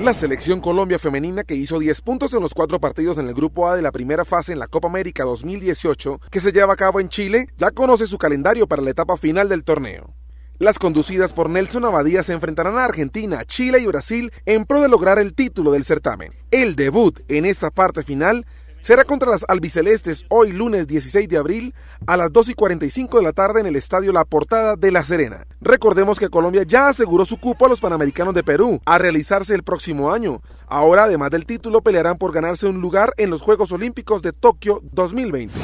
La selección Colombia femenina que hizo 10 puntos en los cuatro partidos en el Grupo A de la primera fase en la Copa América 2018, que se lleva a cabo en Chile, ya conoce su calendario para la etapa final del torneo. Las conducidas por Nelson Abadía se enfrentarán a Argentina, Chile y Brasil en pro de lograr el título del certamen. El debut en esta parte final será contra las albicelestes hoy lunes 16 de abril a las 2 y 45 de la tarde en el estadio La Portada de La Serena. Recordemos que Colombia ya aseguró su cupo a los Panamericanos de Perú a realizarse el próximo año. Ahora, además del título, pelearán por ganarse un lugar en los Juegos Olímpicos de Tokio 2020.